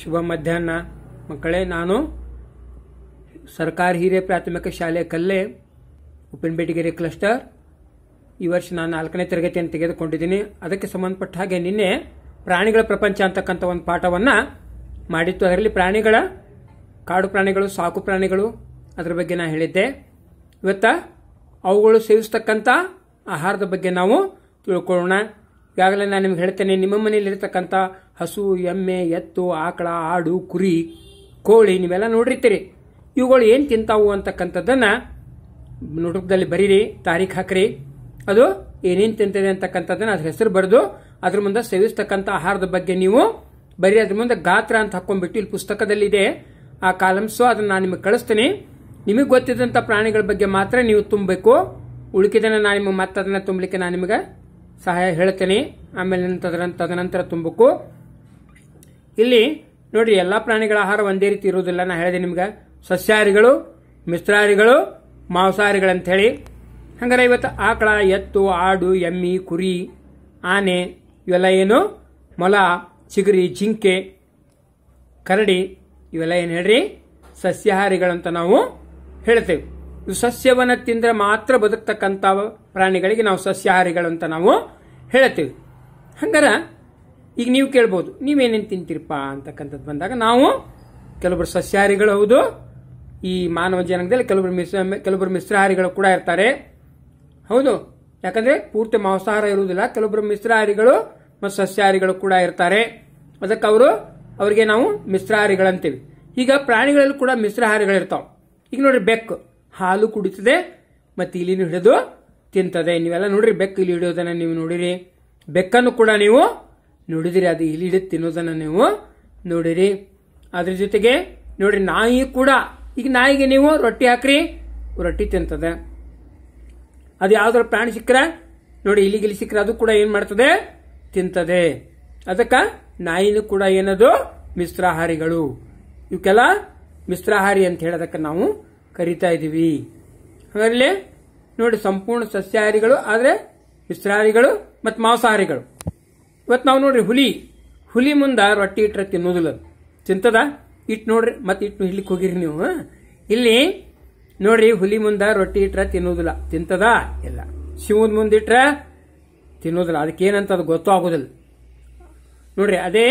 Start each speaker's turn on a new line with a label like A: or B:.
A: ಶುಭ ಮಧ್ಯಾಹ್ನ ಮಕ್ಕಳೇ ನಾನು ಸರ್ಕಾರಿ ಹಿರಿಯ ಪ್ರಾಥಮಿಕ ಶಾಲೆ ಕಲ್ಲೆ ಉಪ್ಪಿನಬೇಟಿಗೆರೆ ಕ್ಲಸ್ಟರ್ ಈ ವರ್ಷ ನಾನು ನಾಲ್ಕನೇ ತರಗತಿಯನ್ನು ತೆಗೆದುಕೊಂಡಿದ್ದೀನಿ ಅದಕ್ಕೆ ಸಂಬಂಧಪಟ್ಟ ಹಾಗೆ ನಿನ್ನೆ ಪ್ರಾಣಿಗಳ ಪ್ರಪಂಚ ಅಂತಕ್ಕಂಥ ಒಂದು ಪಾಠವನ್ನು ಮಾಡಿತ್ತು ಅದರಲ್ಲಿ ಪ್ರಾಣಿಗಳ ಕಾಡು ಪ್ರಾಣಿಗಳು ಸಾಕು ಪ್ರಾಣಿಗಳು ಅದರ ಬಗ್ಗೆ ನಾನು ಹೇಳಿದ್ದೆ ಇವತ್ತ ಅವುಗಳು ಸೇವಿಸ್ತಕ್ಕಂಥ ಆಹಾರದ ಬಗ್ಗೆ ನಾವು ತಿಳ್ಕೊಳ್ಳೋಣ ಈಗಾಗಲೇ ನಾನು ನಿಮ್ಗೆ ಹೇಳ್ತೇನೆ ನಿಮ್ಮ ಮನೆಯಲ್ಲಿರ್ತಕ್ಕಂಥ ಹಸು ಎಮ್ಮೆ ಎತ್ತು ಆಕಳ ಆಡು ಕುರಿ ಕೋಳಿ ನೀವೆಲ್ಲ ನೋಡಿರ್ತೀರಿ ಇವುಗಳು ಏನು ತಿಂತಾವು ಅಂತಕ್ಕಂಥದ್ದನ್ನು ನೋಟ್ಬುಕ್ದಲ್ಲಿ ಬರೀರಿ ತಾರೀಖ್ ಹಾಕ್ರಿ ಅದು ಏನೇನು ತಿಂತಿದೆ ಅಂತಕ್ಕಂಥದ್ದನ್ನು ಅದ್ರ ಹೆಸರು ಬರೆದು ಅದ್ರ ಮುಂದೆ ಸೇವಿಸ್ತಕ್ಕಂಥ ಆಹಾರದ ಬಗ್ಗೆ ನೀವು ಬರೀ ಅದ್ರ ಮುಂದೆ ಗಾತ್ರ ಅಂತ ಹಾಕೊಂಡ್ಬಿಟ್ಟು ಇಲ್ಲಿ ಪುಸ್ತಕದಲ್ಲಿ ಇದೆ ಆ ಕಾಲಮ್ಸು ಅದನ್ನು ನಾನು ನಿಮಗೆ ಕಳಿಸ್ತೀನಿ ನಿಮಗೆ ಗೊತ್ತಿದ್ದಂಥ ಪ್ರಾಣಿಗಳ ಬಗ್ಗೆ ಮಾತ್ರ ನೀವು ತುಂಬಬೇಕು ಉಳಿಕಿದನ್ನು ನಾನು ನಿಮಗೆ ಮತ್ತದನ್ನು ತುಂಬಲಿಕ್ಕೆ ನಾನು ನಿಮಗೆ ಸಹಾಯ ಹೇಳ್ತೇನೆ ಆಮೇಲೆ ತದನಂತರ ತುಂಬಬೇಕು ಇಲ್ಲಿ ನೋಡ್ರಿ ಎಲ್ಲಾ ಪ್ರಾಣಿಗಳ ಆಹಾರ ಒಂದೇ ರೀತಿ ಇರುವುದಿಲ್ಲ ನಾ ಹೇಳಿದೆ ನಿಮ್ಗೆ ಸಸ್ಯಾಹಾರಿಗಳು ಮಿಶ್ರಾಹಾರಿಗಳು ಅಂತ ಹೇಳಿ ಹಂಗಾರೆ ಇವತ್ತು ಆಕಳ ಎತ್ತು ಆಡು ಎಮ್ಮಿ ಕುರಿ ಆನೆ ಇವೆಲ್ಲ ಏನು ಮೊಲ ಚಿಗರಿ ಜಿಂಕೆ ಕರಡಿ ಇವೆಲ್ಲ ಏನು ಹೇಳ್ರಿ ಸಸ್ಯಾಹಾರಿಗಳಂತ ನಾವು ಹೇಳ್ತೇವೆ ಇದು ಸಸ್ಯವನ್ನು ತಿಂದರೆ ಮಾತ್ರ ಬದುಕ್ತಕ್ಕಂಥ ಪ್ರಾಣಿಗಳಿಗೆ ನಾವು ಅಂತ ನಾವು ಹೇಳ್ತೇವೆ ಹಂಗಾರ ಈಗ ನೀವು ಕೇಳ್ಬೋದು ನೀವೇನೇನು ತಿಂತೀರಪ್ಪ ಅಂತಕ್ಕಂಥದ್ದು ಬಂದಾಗ ನಾವು ಕೆಲವರು ಸಸ್ಯಾಹಾರಿಗಳು ಹೌದು ಈ ಮಾನವ ಜನಾಂಗದಲ್ಲಿ ಕೆಲವರು ಮಿಶ್ರ ಕೆಲವರು ಮಿಶ್ರಹಾರಿಗಳು ಕೂಡ ಇರ್ತಾರೆ ಹೌದು ಯಾಕಂದ್ರೆ ಪೂರ್ತಿ ಮಾಂಸಾಹಾರ ಇರುವುದಿಲ್ಲ ಕೆಲವೊಬ್ಬರು ಮಿಶ್ರಹಾರಿಗಳು ಮತ್ತು ಸಸ್ಯಾಹಾರಿಗಳು ಕೂಡ ಇರ್ತಾರೆ ಅದಕ್ಕೆ ಅವರು ಅವರಿಗೆ ನಾವು ಅಂತೀವಿ ಈಗ ಪ್ರಾಣಿಗಳಲ್ಲೂ ಕೂಡ ಮಿಶ್ರಹಾರಿಗಳು ಮಿಶ್ರಾಹಾರಿಗಳಿರ್ತಾವೆ ಈಗ ನೋಡ್ರಿ ಬೆಕ್ಕು ಹಾಲು ಕುಡಿತದೆ ಮತ್ತು ಇಲ್ಲಿನೂ ಹಿಡಿದು ತಿಂತದೆ ನೀವೆಲ್ಲ ನೋಡ್ರಿ ಬೆಕ್ಕು ಇಲ್ಲಿ ಹಿಡಿಯೋದನ್ನು ನೀವು ನೋಡಿರಿ ಬೆಕ್ಕನ್ನು ಕೂಡ ನೀವು ನೋಡಿದಿರಿ ಅದು ಇಲಿ ತಿನ್ನೋದನ್ನ ನೀವು ನೋಡಿರಿ ಅದ್ರ ಜೊತೆಗೆ ನೋಡ್ರಿ ನಾಯಿ ಕೂಡ ಈಗ ನಾಯಿಗೆ ನೀವು ರೊಟ್ಟಿ ಹಾಕ್ರಿ ರೊಟ್ಟಿ ತಿಂತದೆ ಅದು ಯಾವ್ದಾರು ಪ್ರಾಣಿ ಸಿಕ್ಕರೆ ನೋಡಿ ಇಲ್ಲಿ ಸಿಕ್ಕರೆ ಅದು ಕೂಡ ಏನು ಮಾಡ್ತದೆ ತಿಂತದೆ ಅದಕ್ಕ ನಾಯಿನೂ ಕೂಡ ಏನದು ಮಿಶ್ರಾಹಾರಿಗಳು ಇವಕ್ಕೆಲ್ಲ ಮಿಶ್ರಾಹಾರಿ ಅಂತ ಹೇಳೋದಕ್ಕ ನಾವು ಕರಿತಾ ಇದ್ದೀವಿ ಹಾಗಾಗಲೇ ನೋಡಿ ಸಂಪೂರ್ಣ ಸಸ್ಯಾಹಾರಿಗಳು ಆದರೆ ಮಿಶ್ರಾಹಾರಿಗಳು ಮತ್ತು ಮಾಂಸಾಹಾರಿಗಳು ಇವತ್ತು ನಾವು ನೋಡ್ರಿ ಹುಲಿ ಹುಲಿ ಮುಂದೆ ರೊಟ್ಟಿ ಇಟ್ಟರೆ ತಿನ್ನೋದಿಲ್ಲ ತಿಂತದ ಇಟ್ಟು ನೋಡ್ರಿ ಮತ್ತೆ ಇಟ್ಟು ಇಲ್ಲಿಗೆ ಹೋಗಿರಿ ನೀವು ಇಲ್ಲಿ ನೋಡ್ರಿ ಹುಲಿ ಮುಂದೆ ರೊಟ್ಟಿ ಇಟ್ಟರೆ ತಿನ್ನೋದಿಲ್ಲ ತಿಂತದ ಇಲ್ಲ ಶಿವದ ಮುಂದಿಟ್ರೆ ತಿನ್ನೋದಿಲ್ಲ ಅದಕ್ಕೇನಂತ ಅದು ಗೊತ್ತೂ ಆಗೋದಿಲ್ಲ ನೋಡ್ರಿ ಅದೇ